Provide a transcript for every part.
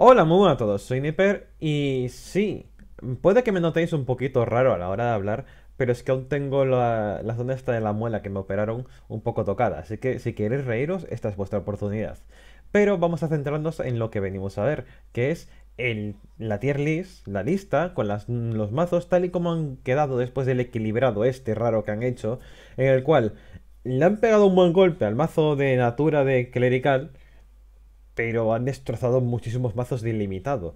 Hola, muy a todos, soy Nipper y sí, puede que me notéis un poquito raro a la hora de hablar, pero es que aún tengo la, zona esta de la muela que me operaron un poco tocada, así que si queréis reíros, esta es vuestra oportunidad. Pero vamos a centrarnos en lo que venimos a ver, que es el, la tier list, la lista con los mazos tal y como han quedado después del equilibrado este raro que han hecho, en el cual le han pegado un buen golpe al mazo de natura de clerical, pero han destrozado muchísimos mazos de ilimitado.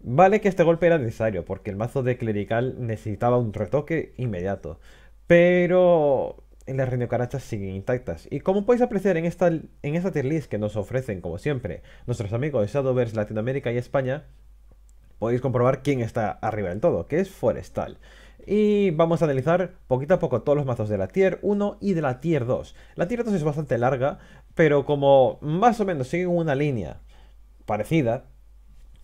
Vale que este golpe era necesario, porque el mazo de clerical necesitaba un retoque inmediato, pero las carachas siguen intactas. Y como podéis apreciar en esta, en esta tier list que nos ofrecen, como siempre, nuestros amigos de Shadowverse Latinoamérica y España, podéis comprobar quién está arriba del todo, que es Forestal. Y vamos a analizar poquito a poco todos los mazos de la Tier 1 y de la Tier 2. La Tier 2 es bastante larga, pero como más o menos siguen una línea parecida,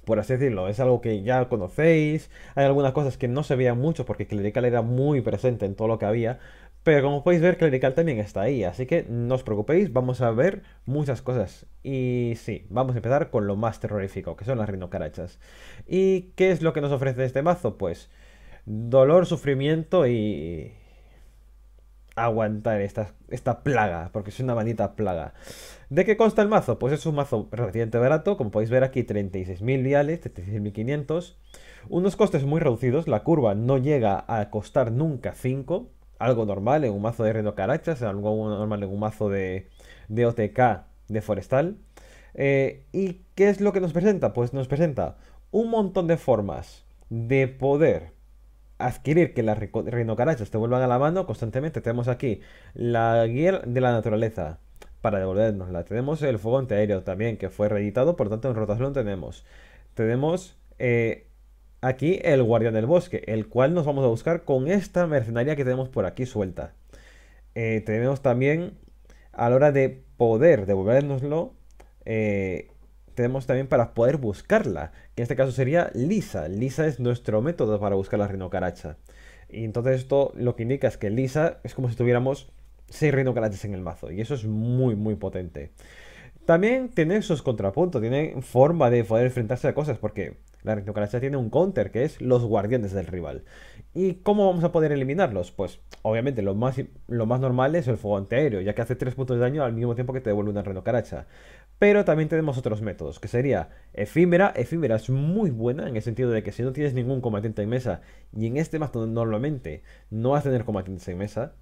por así decirlo, es algo que ya conocéis, hay algunas cosas que no se veían mucho porque Clerical era muy presente en todo lo que había, pero como podéis ver, Clerical también está ahí, así que no os preocupéis, vamos a ver muchas cosas. Y sí, vamos a empezar con lo más terrorífico, que son las rinocarachas. ¿Y qué es lo que nos ofrece este mazo? Pues dolor, sufrimiento y, aguantar esta, esta plaga, porque es una manita plaga. ¿De qué consta el mazo? Pues es un mazo relativamente barato, como podéis ver aquí, 36.000 viales, 36.500. Unos costes muy reducidos, la curva no llega a costar nunca 5, algo normal en un mazo de Reno Carachas, algo normal en un mazo de, OTK de Forestal. Eh, ¿Y qué es lo que nos presenta? Pues nos presenta un montón de formas de poder adquirir que las rinocarachas te vuelvan a la mano constantemente. Tenemos aquí la guía de la naturaleza para devolvernosla. Tenemos el fuego antiaéreo también, que fue reeditado, por tanto en rotación tenemos. Tenemos eh, aquí el guardián del bosque, el cual nos vamos a buscar con esta mercenaria que tenemos por aquí suelta. Eh, tenemos también, a la hora de poder devolvernoslo, eh, tenemos también para poder buscarla, que en este caso sería Lisa. Lisa es nuestro método para buscar la rinocaracha. Y entonces esto lo que indica es que Lisa es como si tuviéramos 6 rinocarachas en el mazo, y eso es muy, muy potente. También tiene sus contrapuntos, tiene forma de poder enfrentarse a cosas, porque la rinocaracha tiene un counter, que es los guardianes del rival. ¿Y cómo vamos a poder eliminarlos? Pues obviamente lo más, más normal es el fuego antiaéreo, ya que hace 3 puntos de daño al mismo tiempo que te devuelve una rinocaracha. Pero también tenemos otros métodos, que sería efímera. Efímera es muy buena en el sentido de que si no tienes ningún combatiente en mesa, y en este más normalmente no vas a tener combatientes en mesa,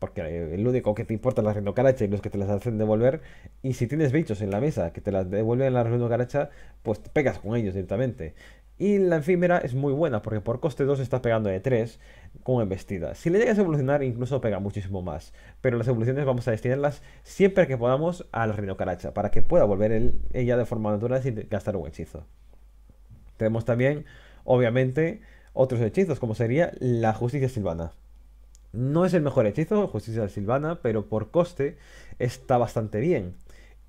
porque eh, el único que te importa es la caracha y los que te las hacen devolver. Y si tienes bichos en la mesa que te las devuelven la caracha, pues te pegas con ellos directamente. Y la efímera es muy buena porque por coste 2 está pegando de 3 con embestida. Si le llegas a evolucionar incluso pega muchísimo más. Pero las evoluciones vamos a destinarlas siempre que podamos al Reino rinocaracha para que pueda volver ella de forma natural sin gastar un hechizo. Tenemos también, obviamente, otros hechizos como sería la justicia silvana. No es el mejor hechizo, justicia silvana, pero por coste está bastante bien.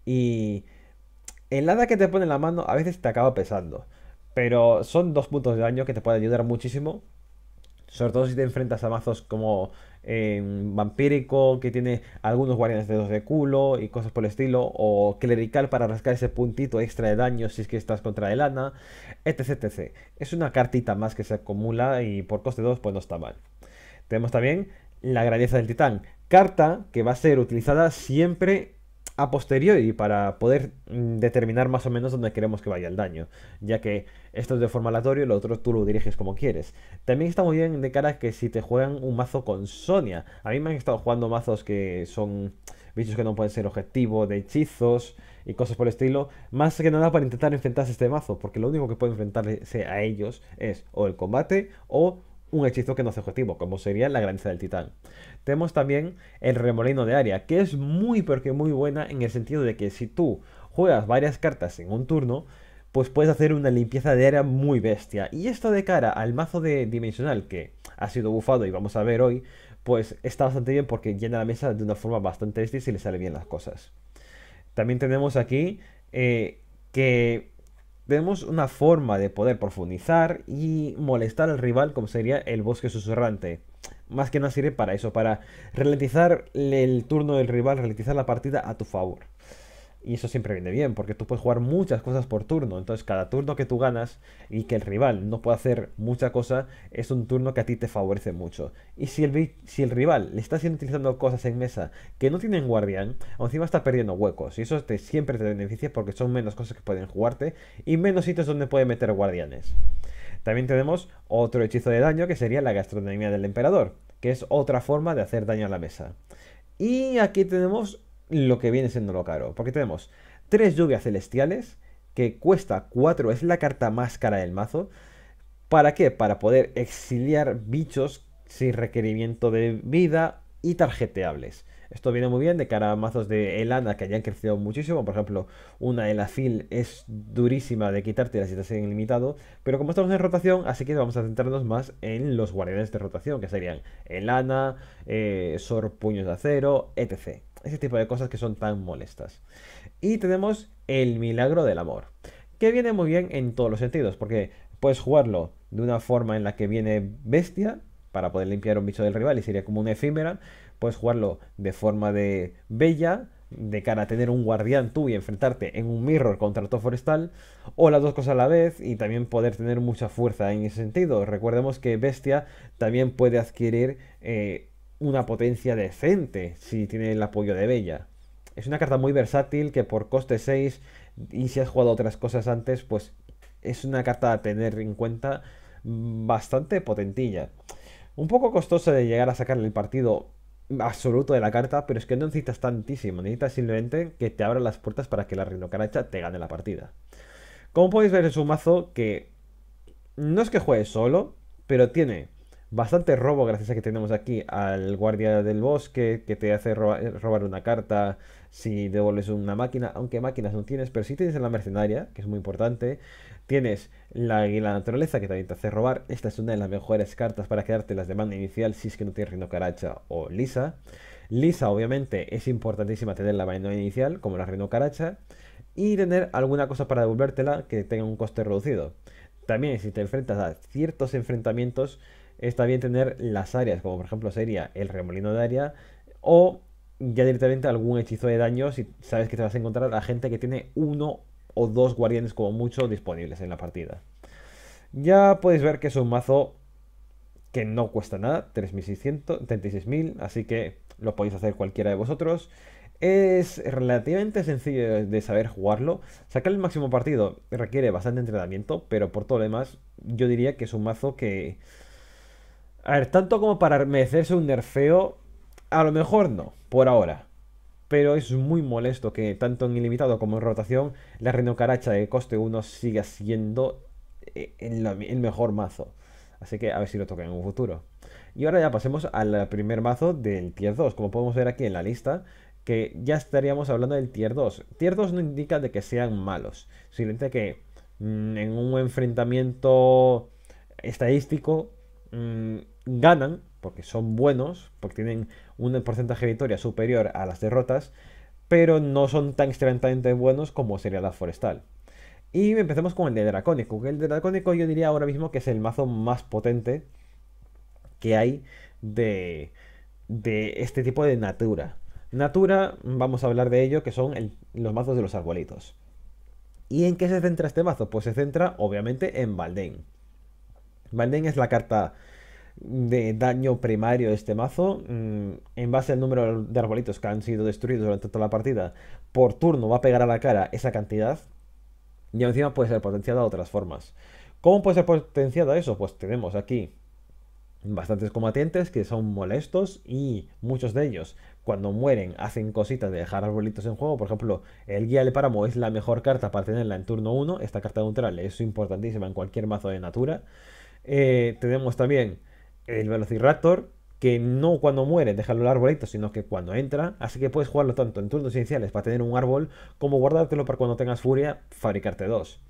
Y el hada que te pone en la mano a veces te acaba pesando. Pero son dos puntos de daño que te pueden ayudar muchísimo. Sobre todo si te enfrentas a mazos como em, Vampírico, que tiene algunos guardianes de dos de culo y cosas por el estilo. O Clerical para rascar ese puntito extra de daño si es que estás contra el lana, etc, Es una cartita más que se acumula y por coste 2 pues no está mal. Tenemos también la grandeza del titán. Carta que va a ser utilizada siempre a posteriori para poder mm, determinar más o menos dónde queremos que vaya el daño, ya que esto es de forma aleatoria y lo otro tú lo diriges como quieres. También está muy bien de cara que si te juegan un mazo con Sonia, a mí me han estado jugando mazos que son bichos que no pueden ser objetivo, de hechizos y cosas por el estilo, más que nada para intentar enfrentarse a este mazo, porque lo único que puede enfrentarse a ellos es o el combate o un hechizo que no hace objetivo, como sería la grandeza del titán. Tenemos también el remolino de área, que es muy porque muy buena en el sentido de que si tú juegas varias cartas en un turno, pues puedes hacer una limpieza de área muy bestia. Y esto de cara al mazo de dimensional que ha sido bufado y vamos a ver hoy, pues está bastante bien porque llena la mesa de una forma bastante bestia y le salen bien las cosas. También tenemos aquí eh, que tenemos una forma de poder profundizar y molestar al rival como sería el bosque susurrante. Más que nada sirve para eso, para ralentizar el turno del rival, ralentizar la partida a tu favor. Y eso siempre viene bien, porque tú puedes jugar muchas cosas por turno. Entonces, cada turno que tú ganas y que el rival no puede hacer mucha cosa, es un turno que a ti te favorece mucho. Y si el, si el rival le está utilizando cosas en mesa que no tienen guardián, encima está perdiendo huecos. Y eso te, siempre te beneficia porque son menos cosas que pueden jugarte y menos sitios donde puede meter guardianes. También tenemos otro hechizo de daño que sería la gastronomía del emperador, que es otra forma de hacer daño a la mesa. Y aquí tenemos lo que viene siendo lo caro. Porque tenemos tres lluvias celestiales, que cuesta 4, es la carta más cara del mazo. ¿Para qué? Para poder exiliar bichos sin requerimiento de vida y tarjeteables. Esto viene muy bien de cara a mazos de Elana que hayan crecido muchísimo. Por ejemplo, una Elafil es durísima de quitarte la estás en limitado. Pero como estamos en rotación, así que vamos a centrarnos más en los guardianes de rotación, que serían Elana, eh, Sor Puños de Acero, etc. Ese tipo de cosas que son tan molestas. Y tenemos el milagro del amor, que viene muy bien en todos los sentidos, porque puedes jugarlo de una forma en la que viene bestia, para poder limpiar un bicho del rival y sería como una efímera, puedes jugarlo de forma de bella, de cara a tener un guardián tú y enfrentarte en un mirror contra todo forestal, o las dos cosas a la vez y también poder tener mucha fuerza en ese sentido. Recordemos que Bestia también puede adquirir eh, una potencia decente si tiene el apoyo de Bella. Es una carta muy versátil que por coste 6 y si has jugado otras cosas antes, pues es una carta a tener en cuenta bastante potentilla. Un poco costosa de llegar a sacarle el partido absoluto de la carta, pero es que no necesitas tantísimo, necesitas simplemente que te abra las puertas para que la Rinocaracha te gane la partida. Como podéis ver en un mazo que no es que juegue solo, pero tiene bastante robo gracias a que tenemos aquí al guardia del bosque que te hace eh, robar una carta si devuelves una máquina, aunque máquinas no tienes, pero si tienes la mercenaria, que es muy importante. Tienes la águila naturaleza que también te hace robar. Esta es una de las mejores cartas para quedarte las de mano inicial si es que no tienes Reino Caracha o Lisa. Lisa obviamente es importantísima tener la banda inicial como la Reino Caracha y tener alguna cosa para devolvértela que tenga un coste reducido. También si te enfrentas a ciertos enfrentamientos está bien tener las áreas, como por ejemplo sería el remolino de área, o ya directamente algún hechizo de daño si sabes que te vas a encontrar a gente que tiene uno o dos guardianes como mucho disponibles en la partida. Ya podéis ver que es un mazo que no cuesta nada, 36.000, así que lo podéis hacer cualquiera de vosotros. Es relativamente sencillo de saber jugarlo. Sacar el máximo partido requiere bastante entrenamiento, pero por todo lo demás yo diría que es un mazo que a ver, tanto como para merecerse un nerfeo, a lo mejor no, por ahora. Pero es muy molesto que tanto en ilimitado como en rotación, la Renocaracha de coste 1 siga siendo eh, el, mejor mazo. Así que a ver si lo toca en un futuro. Y ahora ya pasemos al primer mazo del tier 2, como podemos ver aquí en la lista, que ya estaríamos hablando del tier 2. Tier 2 no indica de que sean malos, simplemente que mm, en un enfrentamiento estadístico Mm, ganan, porque son buenos, porque tienen un porcentaje de victoria superior a las derrotas, pero no son tan extremadamente buenos como sería la forestal. Y empecemos con el de Dracónico, el de Dracónico yo diría ahora mismo que es el mazo más potente que hay de, este tipo de natura. Natura, vamos a hablar de ello, que son los mazos de los arbolitos. ¿Y en qué se centra este mazo? Pues se centra obviamente en Baldén. Malden es la carta de daño primario de este mazo. Mm, en base al número de arbolitos que han sido destruidos durante toda la partida, por turno va a pegar a la cara esa cantidad. Y encima puede ser potenciada de otras formas. ¿Cómo puede ser potenciada eso? Pues tenemos aquí bastantes combatientes que son molestos y muchos de ellos cuando mueren hacen cositas de dejar arbolitos en juego. Por ejemplo, el guía del páramo es la mejor carta para tenerla en turno 1. Esta carta neutral es importantísima en cualquier mazo de natura. Eh, tenemos también el Velociraptor, que no cuando muere deja el arbolito, sino que cuando entra. Así que puedes jugarlo tanto en turnos iniciales para tener un árbol, como guardártelo para cuando tengas furia, fabricarte dos.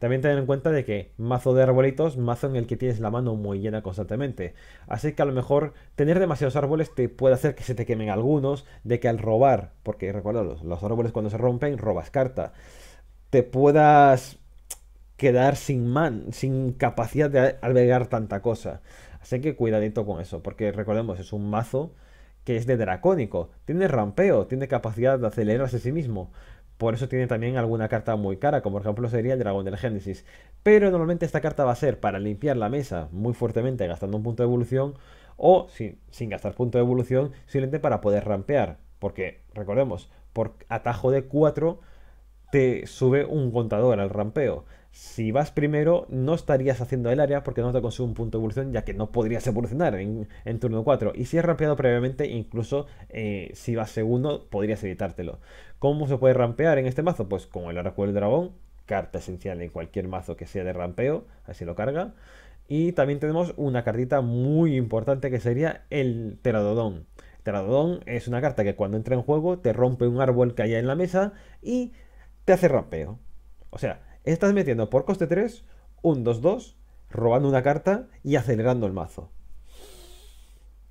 También ten en cuenta de que mazo de arbolitos, mazo en el que tienes la mano muy llena constantemente. Así que a lo mejor tener demasiados árboles te puede hacer que se te quemen algunos, de que al robar, porque recuerda, los, los árboles cuando se rompen robas carta, te puedas quedar sin man, sin capacidad de albergar tanta cosa. Así que cuidadito con eso, porque recordemos, es un mazo que es de dracónico, tiene rampeo, tiene capacidad de acelerarse a sí mismo. Por eso tiene también alguna carta muy cara, como por ejemplo sería el dragón del Génesis. Pero normalmente esta carta va a ser para limpiar la mesa muy fuertemente gastando un punto de evolución, o sin, sin gastar punto de evolución, simplemente para poder rampear. Porque, recordemos, por atajo de 4 te sube un contador al rampeo. Si vas primero, no estarías haciendo el área porque no te consume un punto de evolución, ya que no podrías evolucionar en, turno 4. Y si has rampeado previamente, incluso eh, si vas segundo, podrías evitártelo. ¿Cómo se puede rampear en este mazo? Pues con el arco del Dragón, carta esencial en cualquier mazo que sea de rampeo, así lo carga. Y también tenemos una cartita muy importante que sería el teradodón Teradodón es una carta que cuando entra en juego te rompe un árbol que haya en la mesa y te hace rampeo. O sea, Estás metiendo por coste 3 un 2-2, robando una carta y acelerando el mazo.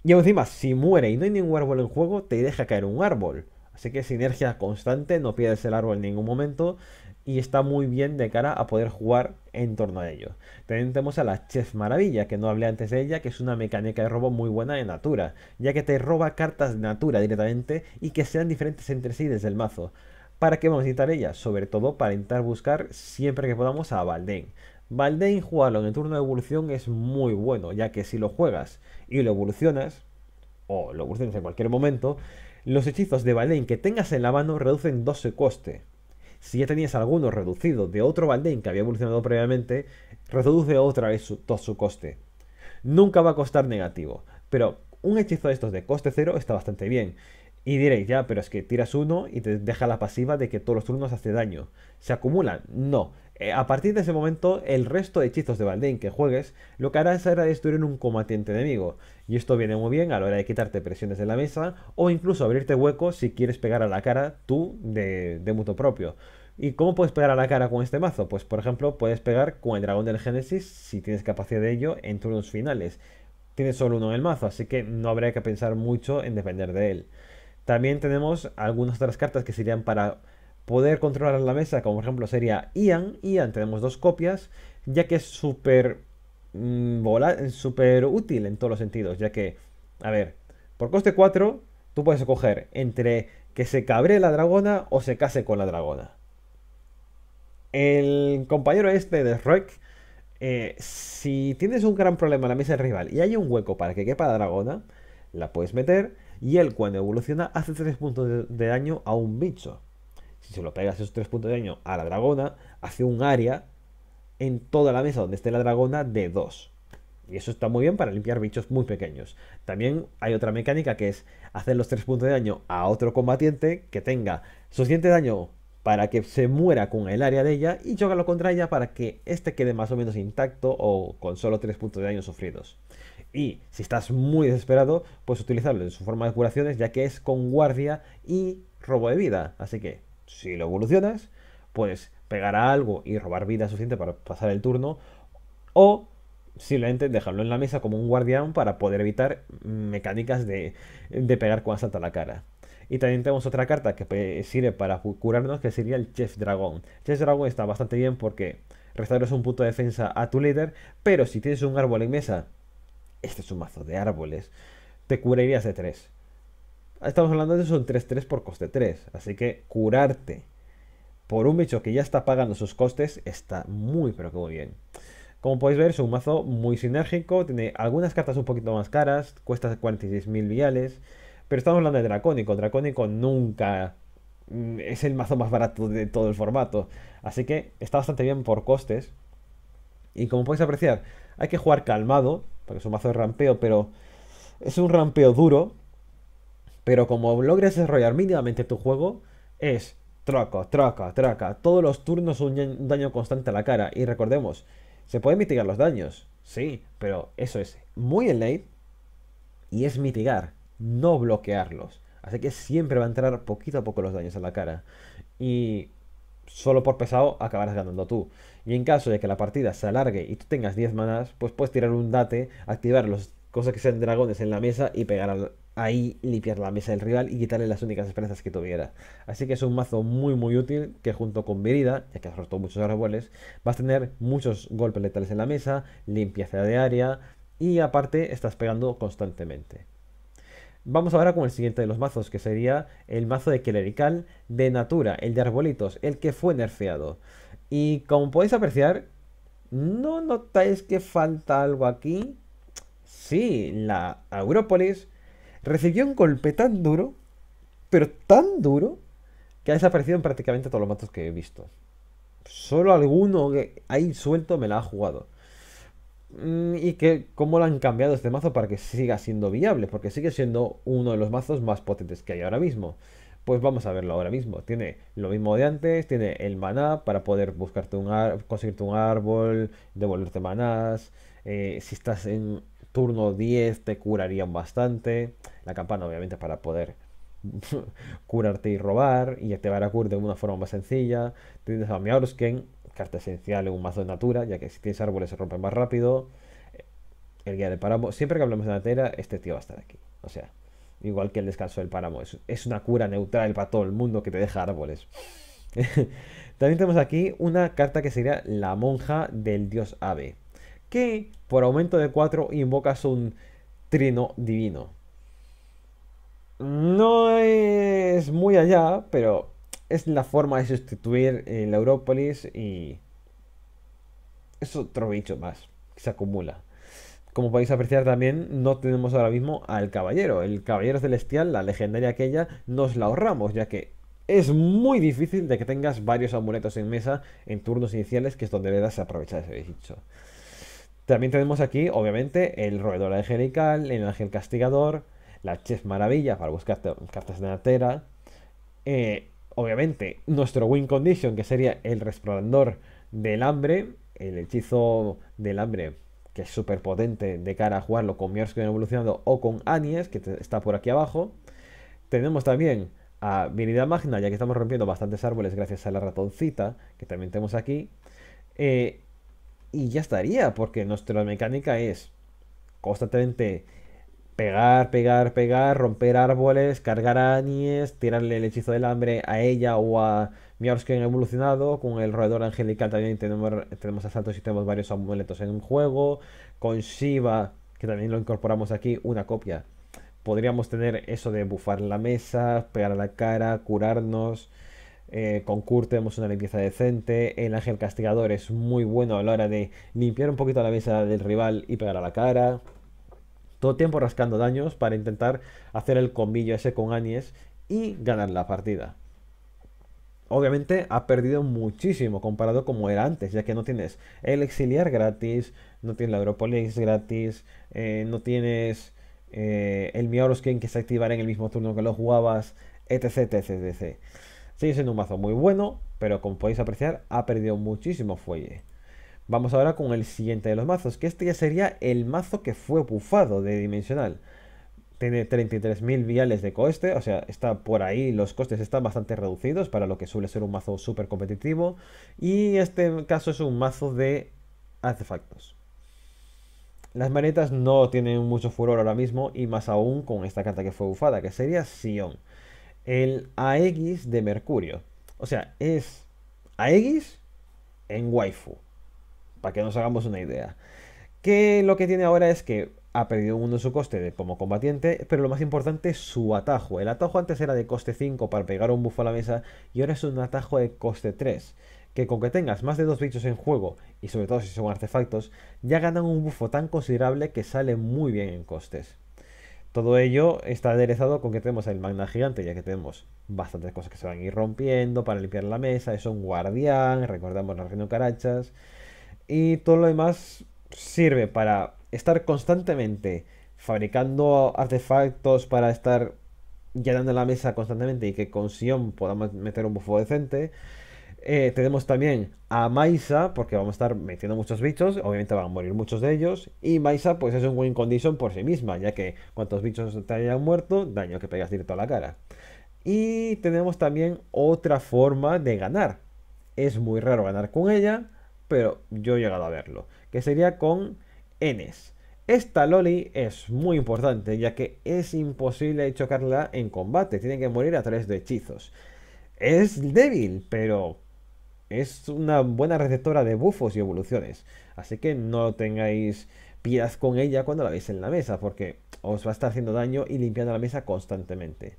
Y encima, si muere y no hay ningún árbol en juego, te deja caer un árbol. Así que sinergia constante, no pierdes el árbol en ningún momento y está muy bien de cara a poder jugar en torno a ello. También tenemos a la Chef Maravilla, que no hablé antes de ella, que es una mecánica de robo muy buena de Natura, ya que te roba cartas de Natura directamente y que sean diferentes entre sí desde el mazo. ¿Para qué vamos a necesitar ella? Sobre todo para intentar buscar siempre que podamos a Valdén. Valdén jugarlo en el turno de evolución es muy bueno, ya que si lo juegas y lo evolucionas, o lo evolucionas en cualquier momento, los hechizos de Valdén que tengas en la mano reducen 12 su coste. Si ya tenías alguno reducido de otro Valden que había evolucionado previamente, reduce otra vez todo su coste. Nunca va a costar negativo, pero un hechizo de estos de coste cero está bastante bien. Y diréis, ya, pero es que tiras uno y te deja la pasiva de que todos los turnos hace daño. ¿Se acumulan? No. Eh, a partir de ese momento, el resto de hechizos de Baldain que juegues, lo que harás será destruir un combatiente enemigo. Y esto viene muy bien a la hora de quitarte presiones de la mesa, o incluso abrirte hueco si quieres pegar a la cara tú de, de mutuo propio. ¿Y cómo puedes pegar a la cara con este mazo? Pues por ejemplo, puedes pegar con el dragón del Génesis si tienes capacidad de ello en turnos finales. Tienes solo uno en el mazo, así que no habría que pensar mucho en depender de él. También tenemos algunas otras cartas que serían para poder controlar la mesa, como por ejemplo sería Ian. Ian tenemos dos copias, ya que es súper mm, útil en todos los sentidos, ya que, a ver, por coste 4, tú puedes escoger entre que se cabre la dragona o se case con la dragona. El compañero este de Roek, eh, si tienes un gran problema en la mesa del rival y hay un hueco para que quepa la dragona, la puedes meter y él cuando evoluciona hace 3 puntos de, daño a un bicho. Si se lo pegas esos 3 puntos de daño a la dragona, hace un área en toda la mesa donde esté la dragona de 2. Y eso está muy bien para limpiar bichos muy pequeños. También hay otra mecánica que es hacer los 3 puntos de daño a otro combatiente que tenga suficiente daño para que se muera con el área de ella y chocarlo contra ella para que este quede más o menos intacto o con solo 3 puntos de daño sufridos. Y si estás muy desesperado, puedes utilizarlo en su forma de curaciones, ya que es con guardia y robo de vida. Así que, si lo evolucionas, puedes pegar a algo y robar vida suficiente para pasar el turno, o simplemente dejarlo en la mesa como un guardián para poder evitar mecánicas de, pegar con asalto a la cara. Y también tenemos otra carta que sirve para curarnos, que sería el Chef dragón Chef dragón está bastante bien porque restaura un punto de defensa a tu líder, pero si tienes un árbol en mesa este es un mazo de árboles, te curarías de 3. Estamos hablando de son 3-3 por coste 3. Así que curarte por un bicho que ya está pagando sus costes está muy, pero que muy bien. Como podéis ver, es un mazo muy sinérgico, tiene algunas cartas un poquito más caras, cuesta 46.000 viales, pero estamos hablando de Dracónico. Dracónico nunca mm, es el mazo más barato de todo el formato, así que está bastante bien por costes. Y como podéis apreciar, hay que jugar calmado, porque es un mazo de rampeo, pero es un rampeo duro. Pero como logres desarrollar mínimamente tu juego, es troca, troca, troca. Todos los turnos un daño constante a la cara. Y recordemos, se pueden mitigar los daños, sí, pero eso es muy en late y es mitigar, no bloquearlos. Así que siempre va a entrar poquito a poco los daños a la cara. Y solo por pesado acabarás ganando tú. Y en caso de que la partida se alargue y tú tengas 10 manas, pues puedes tirar un date, activar las cosas que sean dragones en la mesa y pegar ahí, limpiar la mesa del rival y quitarle las únicas esperanzas que tuviera. Así que es un mazo muy muy útil que junto con Virida, ya que has roto muchos árboles, vas a tener muchos golpes letales en la mesa, limpieza de área y aparte estás pegando constantemente. Vamos ahora con el siguiente de los mazos, que sería el mazo de Clerical de Natura, el de arbolitos, el que fue nerfeado. Y como podéis apreciar, ¿no notáis que falta algo aquí? Sí, la Europolis recibió un golpe tan duro, pero tan duro, que ha desaparecido en prácticamente todos los mazos que he visto. Solo alguno que ahí suelto me la ha jugado. Mm, y que cómo lo han cambiado este mazo para que siga siendo viable, porque sigue siendo uno de los mazos más potentes que hay ahora mismo. Pues vamos a verlo ahora mismo. Tiene lo mismo de antes, tiene el maná para poder buscarte un conseguirte un árbol, devolverte manás. Eh, si estás en turno 10 te curarían bastante. La campana obviamente para poder curarte y robar y activar a Cur de una forma más sencilla. Tienes a Miaurusken, carta esencial en un mazo de natura, ya que si tienes árboles se rompen más rápido. El guía de paramos, Siempre que hablemos de natera, este tío va a estar aquí. O sea, igual que el descanso del páramo. Es, una cura neutral para todo el mundo que te deja árboles. También tenemos aquí una carta que sería la monja del dios ave, que por aumento de 4 invocas un trino divino. No es muy allá, pero es la forma de sustituir el eh, Europolis y es otro bicho más que se acumula como podéis apreciar también, no tenemos ahora mismo al caballero. El caballero celestial, la legendaria aquella, nos la ahorramos, ya que es muy difícil de que tengas varios amuletos en mesa en turnos iniciales, que es donde a aprovechar ese bicho. También tenemos aquí, obviamente, el roedor angelical, el ángel castigador, la chef maravilla para buscar cartas de natera. Eh, obviamente, nuestro win condition, que sería el resplandor del hambre, el hechizo del hambre que es súper potente de cara a jugarlo con Miers que evolucionando o con Anies, que está por aquí abajo. Tenemos también a Virida Magna, ya que estamos rompiendo bastantes árboles gracias a la ratoncita, que también tenemos aquí. Eh, y ya estaría, porque nuestra mecánica es constantemente pegar, pegar, pegar, romper árboles, cargar a Anies, tirarle el hechizo del hambre a ella o a que ha evolucionado, con el roedor angelical también tenemos, tenemos asaltos y tenemos varios amuletos en un juego. Con Shiva, que también lo incorporamos aquí, una copia. Podríamos tener eso de bufar la mesa, pegar a la cara, curarnos. Eh, con Kurt tenemos una limpieza decente. El ángel castigador es muy bueno a la hora de limpiar un poquito la mesa del rival y pegar a la cara. Todo tiempo rascando daños para intentar hacer el combillo ese con Anies y ganar la partida obviamente ha perdido muchísimo comparado como era antes, ya que no tienes el exiliar gratis, no tienes la Europolis gratis, eh, no tienes eh, el Mioroskin que se activará en el mismo turno que lo jugabas, etc, etc, etc. Sigue siendo un mazo muy bueno, pero como podéis apreciar, ha perdido muchísimo fuelle. Vamos ahora con el siguiente de los mazos, que este ya sería el mazo que fue bufado de dimensional. Tiene 33.000 viales de coste, o sea, está por ahí, los costes están bastante reducidos para lo que suele ser un mazo súper competitivo. Y este caso es un mazo de artefactos. Las manetas no tienen mucho furor ahora mismo y más aún con esta carta que fue bufada, que sería Sion. El AX de Mercurio. O sea, es AX en waifu. Para que nos hagamos una idea. Que lo que tiene ahora es que ha perdido uno su coste como combatiente, pero lo más importante es su atajo. El atajo antes era de coste 5 para pegar un bufo a la mesa y ahora es un atajo de coste 3, que con que tengas más de dos bichos en juego, y sobre todo si son artefactos, ya ganan un buffo tan considerable que sale muy bien en costes. Todo ello está aderezado con que tenemos el magna gigante, ya que tenemos bastantes cosas que se van a ir rompiendo para limpiar la mesa, es un guardián, recordamos la reino carachas, y todo lo demás sirve para estar constantemente fabricando artefactos para estar llenando la mesa constantemente y que con Sion podamos meter un bufo decente. Eh, tenemos también a Maisa, porque vamos a estar metiendo muchos bichos, obviamente van a morir muchos de ellos. Y Maisa, pues es un win condition por sí misma, ya que cuantos bichos te hayan muerto, daño que pegas directo a la cara. Y tenemos también otra forma de ganar. Es muy raro ganar con ella, pero yo he llegado a verlo. Que sería con e Esta Loli es muy importante, ya que es imposible chocarla en combate, tiene que morir a través de hechizos. Es débil, pero es una buena receptora de bufos y evoluciones, así que no tengáis piedad con ella cuando la veis en la mesa, porque os va a estar haciendo daño y limpiando la mesa constantemente.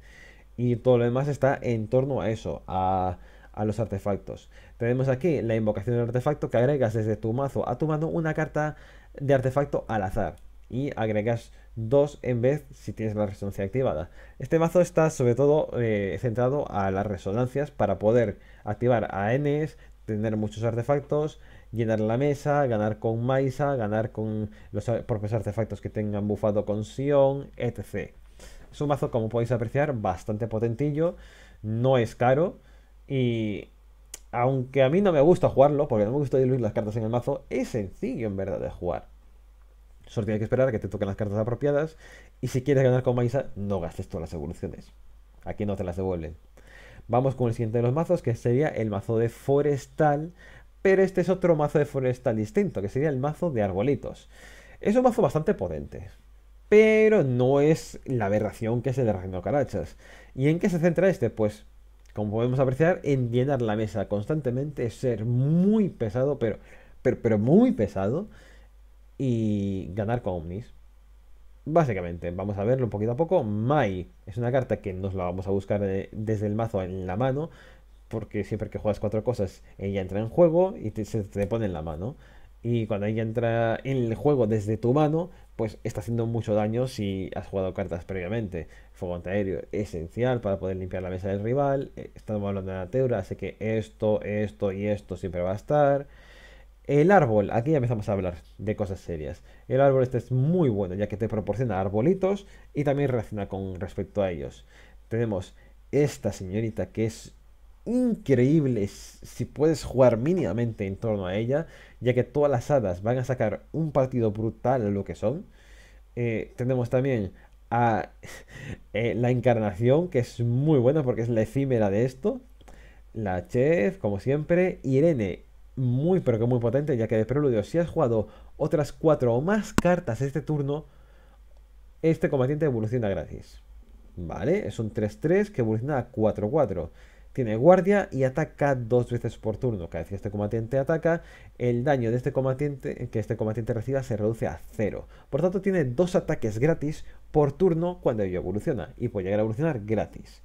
Y todo lo demás está en torno a eso, a, a los artefactos. Tenemos aquí la invocación del artefacto que agregas desde tu mazo a tu mano una carta de artefacto al azar y agregas dos en vez si tienes la resonancia activada. Este mazo está sobre todo eh, centrado a las resonancias para poder activar a ANs, tener muchos artefactos, llenar la mesa, ganar con Maisa, ganar con los propios artefactos que tengan bufado con Sion, etc. Es un mazo, como podéis apreciar, bastante potentillo, no es caro y aunque a mí no me gusta jugarlo, porque no me gusta diluir las cartas en el mazo, es sencillo en verdad de jugar. Solo tienes que esperar a que te toquen las cartas apropiadas. Y si quieres ganar con Maisa, no gastes todas las evoluciones. Aquí no te las devuelven. Vamos con el siguiente de los mazos, que sería el mazo de forestal. Pero este es otro mazo de forestal distinto, que sería el mazo de arbolitos. Es un mazo bastante potente. Pero no es la aberración que es el de Reino ¿Y en qué se centra este? Pues como podemos apreciar, en llenar la mesa constantemente, ser muy pesado, pero, pero, pero muy pesado, y ganar con Omnis. Básicamente, vamos a verlo poquito a poco. Mai es una carta que nos la vamos a buscar eh, desde el mazo en la mano, porque siempre que juegas cuatro cosas, ella entra en juego y se te pone en la mano. Y cuando ella entra en el juego desde tu mano, pues está haciendo mucho daño si has jugado cartas previamente. Fuego antiaéreo es esencial para poder limpiar la mesa del rival. Eh, estamos hablando de la teura, así que esto, esto y esto siempre va a estar. El árbol, aquí ya empezamos a hablar de cosas serias. El árbol este es muy bueno, ya que te proporciona arbolitos y también reacciona con respecto a ellos. Tenemos esta señorita que es increíbles si puedes jugar mínimamente en torno a ella, ya que todas las hadas van a sacar un partido brutal lo que son. Eh, tenemos también a eh, la encarnación, que es muy buena porque es la efímera de esto. La chef, como siempre. Irene, muy pero que muy potente, ya que de preludio, si has jugado otras cuatro o más cartas este turno, este combatiente evoluciona gratis. ¿Vale? Es un 3-3 que evoluciona a 4-4. Tiene guardia y ataca dos veces por turno. Cada vez que este combatiente ataca, el daño de este combatiente, que este combatiente reciba se reduce a cero. Por tanto, tiene dos ataques gratis por turno cuando ello evoluciona. Y puede llegar a evolucionar gratis.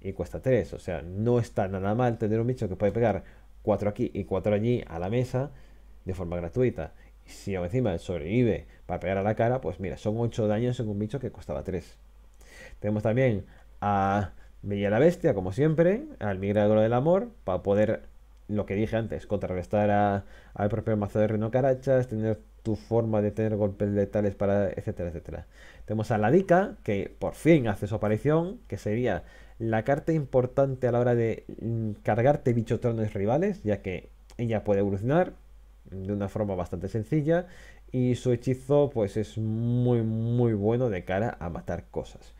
Y cuesta tres, O sea, no está nada mal tener un bicho que puede pegar cuatro aquí y cuatro allí a la mesa de forma gratuita. Y si encima sobrevive para pegar a la cara, pues mira, son ocho daños en un bicho que costaba tres Tenemos también a villa la Bestia, como siempre, al migrador del amor, para poder, lo que dije antes, contrarrestar al propio mazo de Reno Carachas, tener tu forma de tener golpes letales para, etcétera, etcétera. Tenemos a la Dica, que por fin hace su aparición, que sería la carta importante a la hora de mm, cargarte bichotrones rivales, ya que ella puede evolucionar de una forma bastante sencilla y su hechizo pues es muy muy bueno de cara a matar cosas.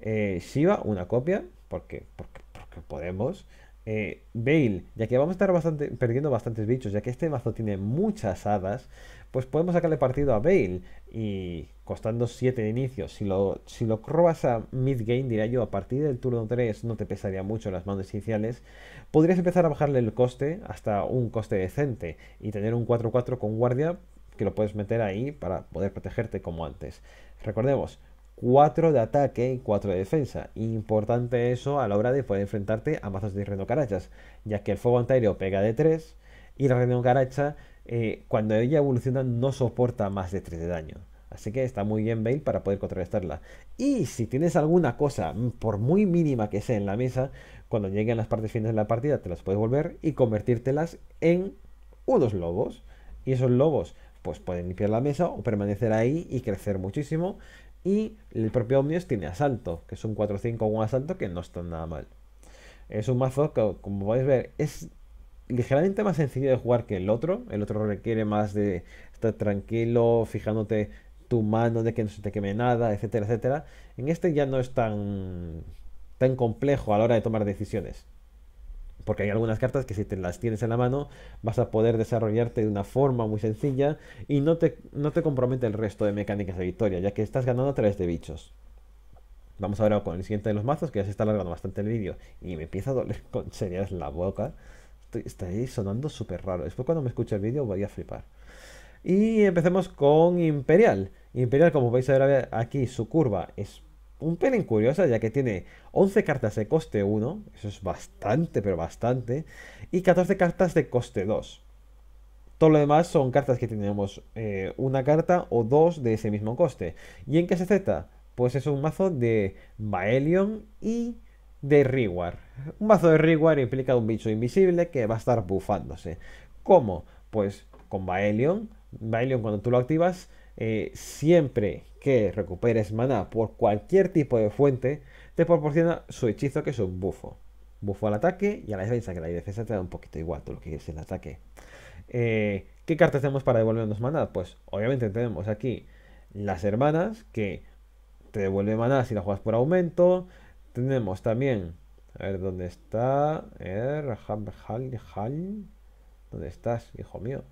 Eh, Shiva, una copia, porque, porque, porque podemos. Eh, Bale, ya que vamos a estar perdiendo bastantes bichos, ya que este mazo tiene muchas hadas, pues podemos sacarle partido a Bale. Y costando 7 de inicio, si lo, si lo robas a mid-game, diría yo, a partir del turno 3 no te pesaría mucho las manos iniciales, podrías empezar a bajarle el coste hasta un coste decente y tener un 4-4 con guardia que lo puedes meter ahí para poder protegerte como antes. Recordemos, 4 de ataque y 4 de defensa. Importante eso a la hora de poder enfrentarte a mazos de Renocarachas, ya que el fuego antiaéreo pega de 3 y la Renocaracha, eh, cuando ella evoluciona, no soporta más de 3 de daño. Así que está muy bien Bale para poder contrarrestarla. Y si tienes alguna cosa, mm, por muy mínima que sea en la mesa, cuando lleguen las partes finales de la partida, te las puedes volver y convertírtelas en unos lobos. Y esos lobos pues pueden limpiar la mesa o permanecer ahí y crecer muchísimo y el propio Omnius tiene asalto, que es un 4-5 un asalto que no está nada mal. Es un mazo que, como podéis ver, es ligeramente más sencillo de jugar que el otro. El otro requiere más de estar tranquilo, fijándote tu mano, de que no se te queme nada, etcétera, etcétera. En este ya no es tan, tan complejo a la hora de tomar decisiones porque hay algunas cartas que si te las tienes en la mano vas a poder desarrollarte de una forma muy sencilla y no te, no te compromete el resto de mecánicas de victoria, ya que estás ganando a través de bichos. Vamos ahora con el siguiente de los mazos, que ya se está alargando bastante el vídeo y me empieza a doler con serias la boca. está ahí sonando súper raro. Después cuando me escuche el vídeo voy a flipar. Y empecemos con Imperial. Imperial, como a ver aquí, su curva es un pelín curiosa, ya que tiene 11 cartas de coste 1, eso es bastante, pero bastante, y 14 cartas de coste 2. Todo lo demás son cartas que tenemos eh, una carta o dos de ese mismo coste. ¿Y en qué se acepta? Pues es un mazo de Baelion y de Reward. Un mazo de Reward implica un bicho invisible que va a estar bufándose. ¿Cómo? Pues con Baelion. Baelion cuando tú lo activas eh, siempre que recuperes maná por cualquier tipo de fuente, te proporciona su hechizo que es un bufo. Bufo al ataque y a la defensa, que la defensa te da un poquito igual todo lo que es el ataque. Eh, ¿Qué cartas tenemos para devolvernos maná? Pues obviamente tenemos aquí las hermanas, que te devuelve maná si la juegas por aumento. Tenemos también, a ver, ¿dónde está? ¿Dónde estás, hijo mío?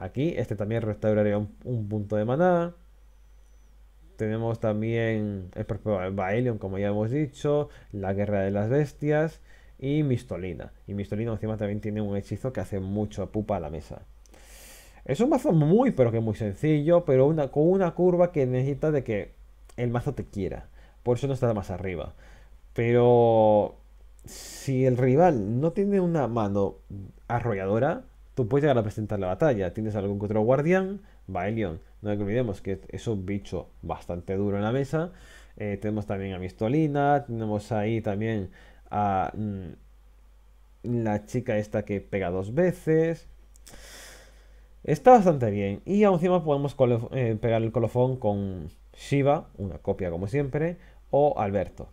Aquí, este también restauraría un, punto de maná. Tenemos también el propio Baelion, como ya hemos dicho, la Guerra de las Bestias y Mistolina. Y Mistolina encima también tiene un hechizo que hace mucho pupa a la mesa. Es un mazo muy, pero que muy sencillo, pero con una curva que necesita de que el mazo te quiera. Por eso no está más arriba. Pero si el rival no tiene una mano arrolladora, tú puedes llegar a presentar la batalla. Tienes algún otro guardián, Baelion. No olvidemos que es un bicho bastante duro en la mesa. Eh, tenemos también a Mistolina, tenemos ahí también a mm, la chica esta que pega dos veces. Está bastante bien. Y encima podemos eh, pegar el colofón con Shiva, una copia como siempre, o Alberto.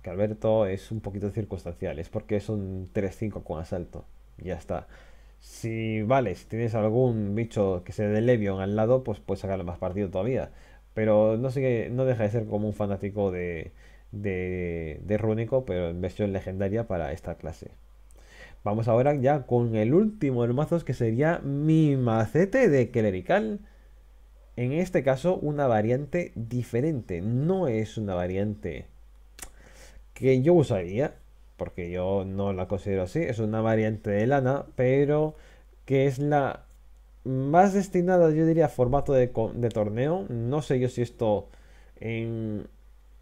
Que Alberto es un poquito circunstancial, es porque es un 3-5 con asalto. Ya está. Si, vale, si tienes algún bicho que se dé Levion al lado, pues puedes sacarlo más partido todavía. Pero no, no deja de ser como un fanático de, de, Rúnico, pero en versión legendaria para esta clase. Vamos ahora ya con el último de los mazos que sería mi macete de Clerical. En este caso, una variante diferente. No es una variante que yo usaría, porque yo no la considero así, es una variante de lana, pero que es la más destinada, yo diría, a formato de, torneo. No sé yo si esto en,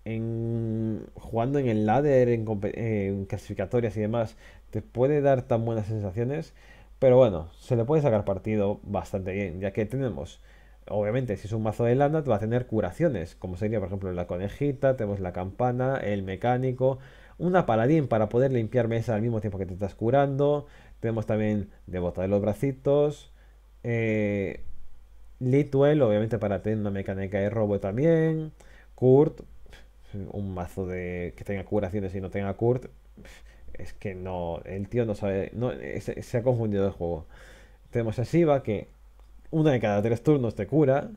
en jugando en el ladder, en, clasificatorias y demás, te puede dar tan buenas sensaciones. Pero bueno, se le puede sacar partido bastante bien, ya que tenemos, obviamente, si es un mazo de lana, te va a tener curaciones, como sería, por ejemplo, la conejita, tenemos la campana, el mecánico, una paladín para poder limpiar mesa al mismo tiempo que te estás curando. Tenemos también devota de los bracitos. Eh, Lituel obviamente para tener una mecánica de robo también. Kurt, un mazo de que tenga curaciones y no tenga Kurt. Es que no, el tío no sabe, se, ha confundido el juego. Tenemos a Shiva que una de cada tres turnos te cura,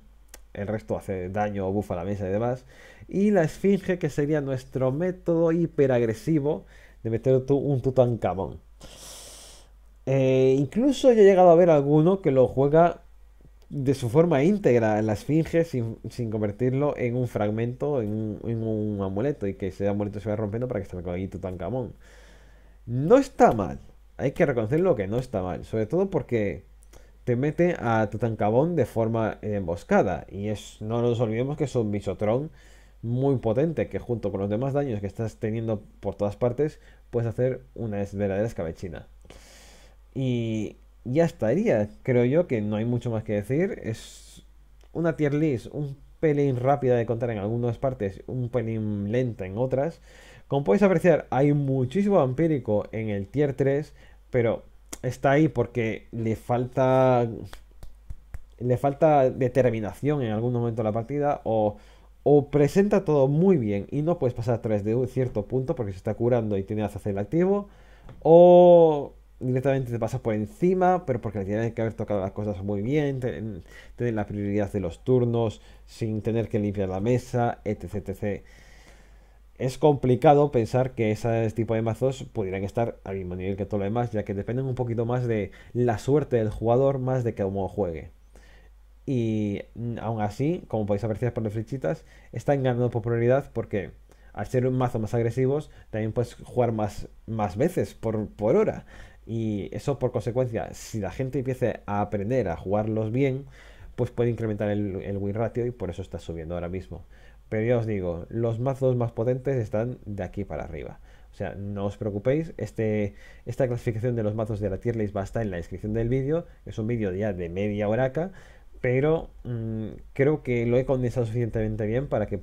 el resto hace daño o bufa la mesa y demás y la esfinge, que sería nuestro método hiperagresivo de meter un Tutankamón. Eh, incluso yo he llegado a ver alguno que lo juega de su forma íntegra en la esfinge sin, convertirlo en un fragmento, en un, amuleto y que ese amuleto se vaya rompiendo para que se me ahí Tutankamón. No está mal, hay que reconocerlo que no está mal, sobre todo porque te mete a Tutankamón de forma emboscada y es, no nos olvidemos que es un Misotron muy potente que junto con los demás daños que estás teniendo por todas partes puedes hacer una verdadera escabechina. Y ya estaría, creo yo que no hay mucho más que decir. Es una tier list un pelín rápida de contar en algunas partes, un pelín lenta en otras. Como podéis apreciar, hay muchísimo vampírico en el tier 3, pero está ahí porque le falta le falta determinación en algún momento de la partida o o presenta todo muy bien y no puedes pasar atrás de un cierto punto porque se está curando y tiene hacer el activo, o directamente te pasa por encima, pero porque le tienes que haber tocado las cosas muy bien, tener la prioridad de los turnos, sin tener que limpiar la mesa, etc. etc. Es complicado pensar que ese tipo de mazos pudieran estar al mismo nivel que todo lo demás, ya que dependen un poquito más de la suerte del jugador, más de cómo juegue. Y mm, aún así, como podéis apreciar por las flechitas, están ganando popularidad porque al ser un mazo más agresivos, también puedes jugar más, veces por, hora. Y eso por consecuencia, si la gente empieza a aprender a jugarlos bien, pues puede incrementar el, win ratio y por eso está subiendo ahora mismo. Pero ya os digo, los mazos más potentes están de aquí para arriba. O sea, no os preocupéis, este, esta clasificación de los mazos de la tier list va a estar en la descripción del vídeo. Es un vídeo ya de media hora acá pero mm, creo que lo he condensado suficientemente bien para que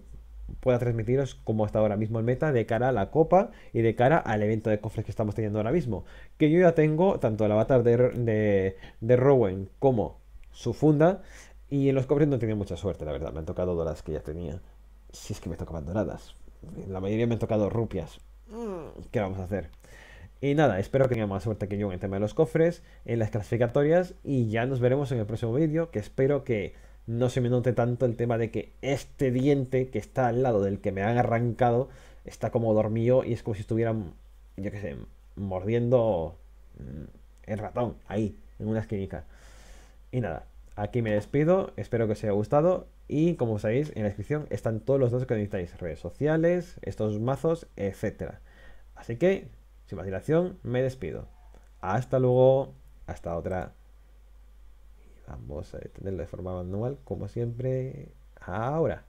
pueda transmitiros como está ahora mismo el meta de cara a la copa y de cara al evento de cofres que estamos teniendo ahora mismo. Que yo ya tengo tanto el avatar de, de, Rowan como su funda y en los cofres no he tenido mucha suerte, la verdad. Me han tocado doradas que ya tenía. Si es que me tocaban doradas. La mayoría me han tocado rupias. Mm, ¿Qué vamos a hacer? Y nada, espero que tenga más suerte que yo en el tema de los cofres, en las clasificatorias y ya nos veremos en el próximo vídeo, que espero que no se me note tanto el tema de que este diente que está al lado del que me han arrancado está como dormido y es como si estuvieran, yo que sé, mordiendo mm, el ratón ahí, en una esquinica. Y nada, aquí me despido, espero que os haya gustado y como sabéis en la descripción están todos los datos que necesitáis, redes sociales, estos mazos, etc Así que sin más me despido. Hasta luego, hasta otra. Y vamos a detenerlo de forma manual, como siempre. Ahora.